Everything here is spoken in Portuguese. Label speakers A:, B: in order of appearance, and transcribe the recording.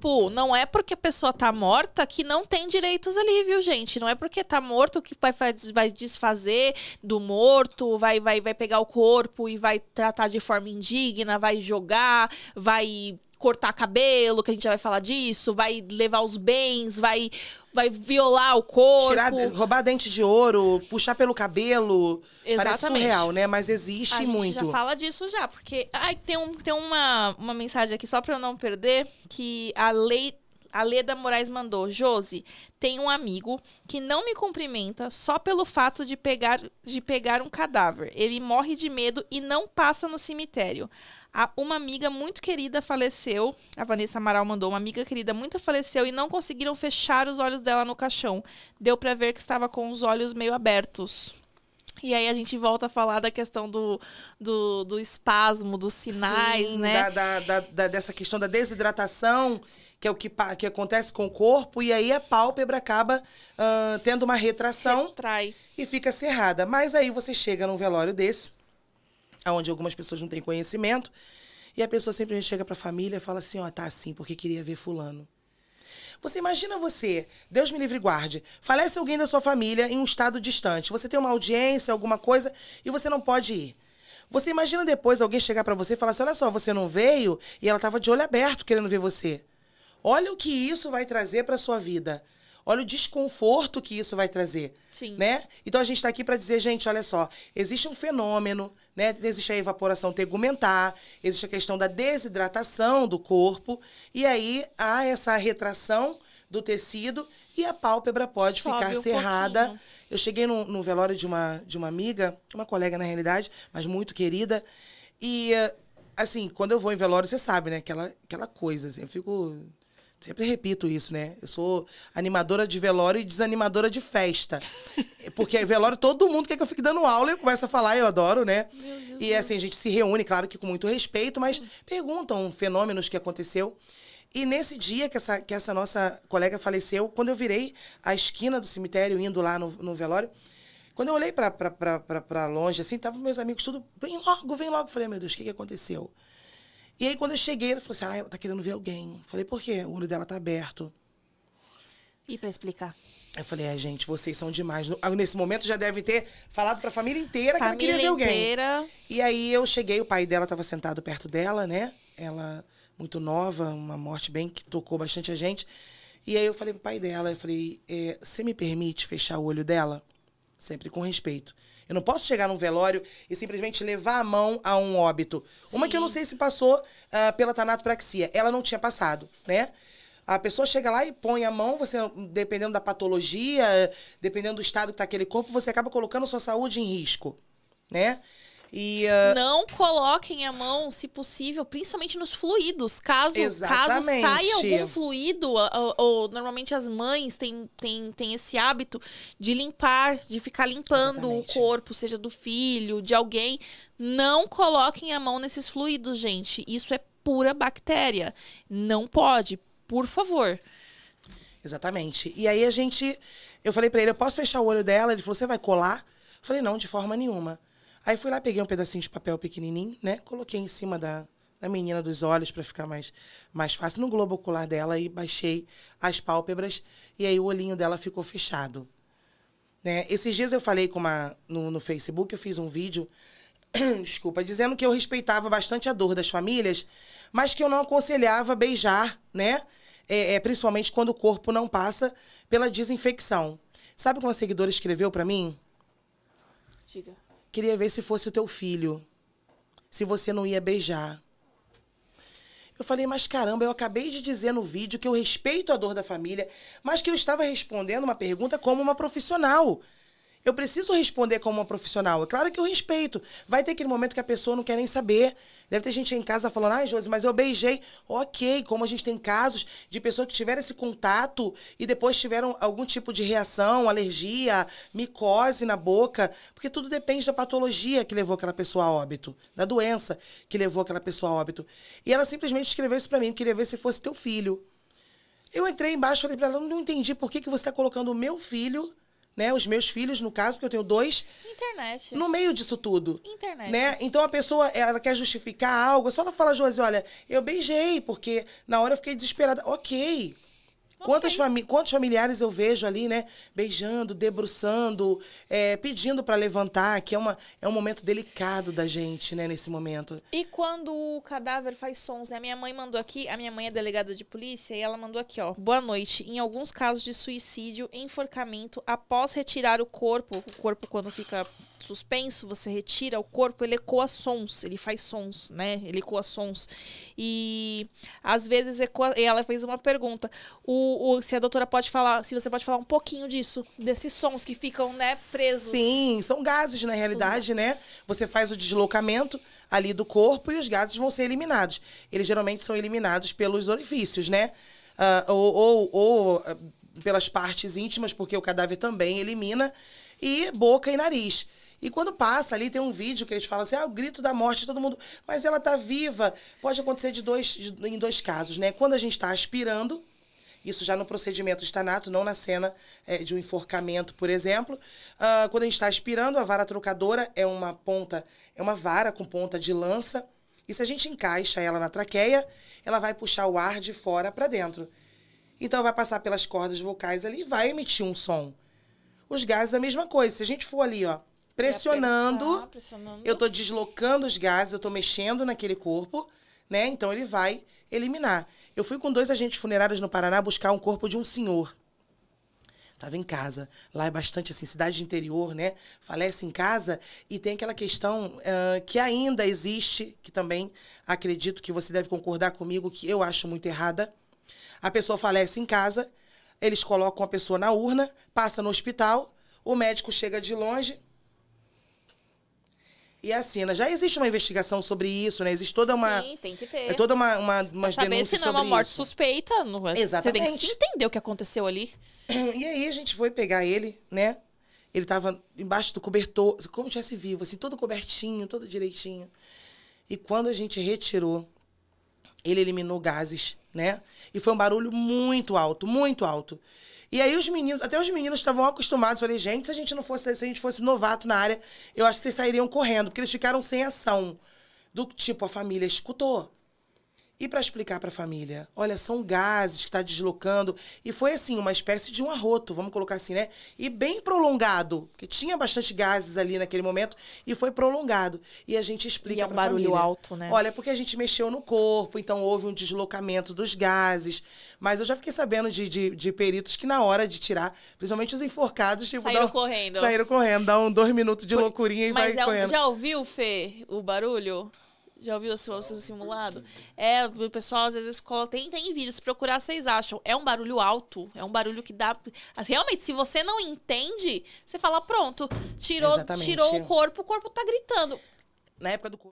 A: tipo, não é porque a pessoa tá morta que não tem direitos ali, viu, gente? Não é porque tá morto que vai, vai desfazer do morto, vai, vai, vai pegar o corpo e vai tratar de forma indigna, vai jogar, vai cortar cabelo, que a gente já vai falar disso, vai levar os bens, vai vai violar o corpo. Tirar,
B: roubar dente de ouro, puxar pelo cabelo. Exatamente. Parece surreal, né? Mas existe a gente Gente já fala
A: disso já, porque. Ai, tem, um, tem uma, uma mensagem aqui só pra eu não perder: que a lei a Leda Moraes mandou: Josi, tem um amigo que não me cumprimenta só pelo fato de pegar, de pegar um cadáver. Ele morre de medo e não passa no cemitério. A, uma amiga muito querida faleceu. A Vanessa Amaral mandou: Uma amiga querida muito faleceu e não conseguiram fechar os olhos dela no caixão. Deu para ver que estava com os olhos meio abertos. E aí a gente volta a falar da questão do, do, do espasmo, dos sinais, Sim, né?
B: Da, da, da, dessa questão da desidratação que é o que, que acontece com o corpo, e aí a pálpebra acaba uh, tendo uma retração Retrai. e fica cerrada. Mas aí você chega num velório desse, onde algumas pessoas não têm conhecimento, e a pessoa sempre chega para a família e fala assim: ó, oh, tá assim, porque queria ver Fulano. Você imagina você, Deus me livre e guarde, falece alguém da sua família em um estado distante. Você tem uma audiência, alguma coisa, e você não pode ir. Você imagina depois alguém chegar para você e falar assim: olha só, você não veio e ela estava de olho aberto querendo ver você. Olha o que isso vai trazer para sua vida. Olha o desconforto que isso vai trazer. Sim. Né? Então a gente está aqui para dizer, gente, olha só, existe um fenômeno, né? Existe a evaporação tegumentar, existe a questão da desidratação do corpo, e aí há essa retração do tecido e a pálpebra pode Sobe ficar um cerrada. Pouquinho. Eu cheguei no, no, velório de uma, de uma amiga, uma colega na realidade, mas muito querida, e assim, quando eu vou em velório, você sabe, né? Aquela, aquela coisa, assim, eu fico Sempre repito isso, né? Eu sou animadora de velório e desanimadora de festa. Porque velório, todo mundo quer que eu fique dando aula e começa a falar, eu adoro, né? E assim, a gente se reúne, claro que com muito respeito, mas perguntam fenômenos que aconteceu. E nesse dia que essa, que essa nossa colega faleceu, quando eu virei a esquina do cemitério, indo lá no, no velório, quando eu olhei para longe, assim, estavam meus amigos tudo, vem logo, vem logo. Eu falei, meu Deus, o que, que aconteceu? E aí, quando eu cheguei, ela falou assim: ah, ela tá querendo ver alguém. Falei: por quê? O olho dela tá aberto.
A: E para explicar?
B: Eu falei, é, gente, vocês são demais. Ah, nesse momento já deve ter falado para a família inteira família que ela queria ver inteira. alguém. E aí eu cheguei, o pai dela estava sentado perto dela, né? Ela muito nova, uma morte bem que tocou bastante a gente. E aí eu falei pro pai dela, eu falei, é, você me permite fechar o olho dela? Sempre com respeito. Eu não posso chegar num velório e simplesmente levar a mão a um óbito. Sim. Uma que eu não sei se passou uh, pela tanatopraxia. Ela não tinha passado, né? A pessoa chega lá e põe a mão, você, dependendo da patologia, dependendo do estado que está aquele corpo, você acaba colocando sua saúde em risco, né? E, uh...
A: Não coloquem a mão, se possível, principalmente nos fluidos. Caso, caso saia algum fluido, ou, ou, normalmente as mães têm, têm, têm esse hábito de limpar, de ficar limpando Exatamente. o corpo, seja do filho, de alguém. Não coloquem a mão nesses fluidos, gente. Isso é pura bactéria. Não
B: pode, por favor. Exatamente. E aí a gente. Eu falei para ele, eu posso fechar o olho dela? Ele falou, você vai colar? Eu falei, não, de forma nenhuma. Aí fui lá, peguei um pedacinho de papel pequenininho, né? Coloquei em cima da, da menina dos olhos para ficar mais, mais fácil, no globo ocular dela e baixei as pálpebras e aí o olhinho dela ficou fechado. Né? Esses dias eu falei com uma no, no Facebook, eu fiz um vídeo, desculpa, dizendo que eu respeitava bastante a dor das famílias, mas que eu não aconselhava beijar, né? É, é, principalmente quando o corpo não passa pela desinfecção. Sabe o que uma seguidora escreveu para mim? Diga. Queria ver se fosse o teu filho. Se você não ia beijar. Eu falei, mas caramba, eu acabei de dizer no vídeo que eu respeito a dor da família, mas que eu estava respondendo uma pergunta como uma profissional. Eu preciso responder como uma profissional. É claro que eu respeito. Vai ter aquele momento que a pessoa não quer nem saber. Deve ter gente em casa falando, ai, ah, Josi, mas eu beijei. Ok, como a gente tem casos de pessoas que tiveram esse contato e depois tiveram algum tipo de reação, alergia, micose na boca. Porque tudo depende da patologia que levou aquela pessoa a óbito, da doença que levou aquela pessoa a óbito. E ela simplesmente escreveu isso para mim, queria ver se fosse teu filho. Eu entrei embaixo e falei para ela, não entendi por que, que você está colocando o meu filho né? Os meus filhos, no caso, porque eu tenho dois.
A: Internet. No meio disso
B: tudo. Internet. Né? Então a pessoa, ela quer justificar algo, só ela fala, Josi, olha, eu beijei, porque na hora eu fiquei desesperada. Ok. Quantas fami quantos familiares eu vejo ali, né? Beijando, debruçando, é, pedindo para levantar, que é, uma, é um momento delicado da gente, né? Nesse momento.
A: E quando o cadáver faz sons, né? A minha mãe mandou aqui, a minha mãe é delegada de polícia, e ela mandou aqui, ó. Boa noite. Em alguns casos de suicídio, enforcamento, após retirar o corpo, o corpo quando fica suspenso, você retira, o corpo ele ecoa sons, ele faz sons, né? Ele ecoa sons. E às vezes ecoa, ela fez uma pergunta, o, o, se a doutora pode falar, se você pode falar um pouquinho disso, desses sons que ficam, né, presos. Sim,
B: são gases na realidade, né? Você faz o deslocamento ali do corpo e os gases vão ser eliminados. Eles geralmente são eliminados pelos orifícios, né? Uh, ou, ou, ou ah, pelas partes íntimas, porque o cadáver também elimina, e boca e nariz. E quando passa ali, tem um vídeo que eles falam assim: ah, o grito da morte, todo mundo. Mas ela tá viva. Pode acontecer de dois, de, em dois casos, né? Quando a gente está aspirando, isso já no procedimento de estanato, não na cena é, de um enforcamento, por exemplo. Uh, quando a gente está aspirando, a vara trocadora é uma ponta, é uma vara com ponta de lança. E se a gente encaixa ela na traqueia, ela vai puxar o ar de fora para dentro. Então vai passar pelas cordas vocais ali e vai emitir um som. Os gases a mesma coisa. Se a gente for ali, ó, pressionando,
A: pressionando, eu tô
B: deslocando os gases, eu tô mexendo naquele corpo, né? Então ele vai eliminar. Eu fui com dois agentes funerários no Paraná buscar um corpo de um senhor. Tava em casa. Lá é bastante assim, cidade de interior, né? Falece em casa e tem aquela questão uh, que ainda existe, que também acredito que você deve concordar comigo, que eu acho muito errada. A pessoa falece em casa, eles colocam a pessoa na urna, passa no hospital, o médico chega de longe, e é assim, né? já existe uma investigação sobre isso, né? Existe toda uma. Sim, tem que ter. É toda uma, uma umas pra saber se não é uma morte isso.
A: suspeita. Não, Exatamente. É? Você tem
B: que entender o que aconteceu ali. E aí a gente foi pegar ele, né? Ele tava embaixo do cobertor, como tivesse vivo, assim, todo cobertinho, todo direitinho. E quando a gente retirou, ele eliminou gases, né? E foi um barulho muito alto, muito alto. E aí os meninos, até os meninos estavam acostumados. Eu falei, gente, se a gente não fosse, se a gente fosse novato na área, eu acho que vocês sairiam correndo, porque eles ficaram sem ação. Do tipo, a família escutou. E para explicar para a família, olha, são gases que está deslocando. E foi assim, uma espécie de um arroto, vamos colocar assim, né? E bem prolongado, porque tinha bastante gases ali naquele momento e foi prolongado. E a gente explica é para a família. barulho alto, né? Olha, porque a gente mexeu no corpo, então houve um deslocamento dos gases. Mas eu já fiquei sabendo de, de, de peritos que na hora de tirar, principalmente os enforcados, tipo, saíram um, correndo. Saíram correndo, dá um dois minutos de Por... loucurinha e Mas vai é, correndo. Já
A: ouviu, Fê, o barulho? Já ouviu assim, o simulado? É, o pessoal às vezes tem, tem vídeo, se procurar vocês acham. É um barulho alto, é um barulho que dá. Realmente, se você não entende,
B: você fala, pronto, tirou, tirou o corpo, o corpo tá gritando. Na época do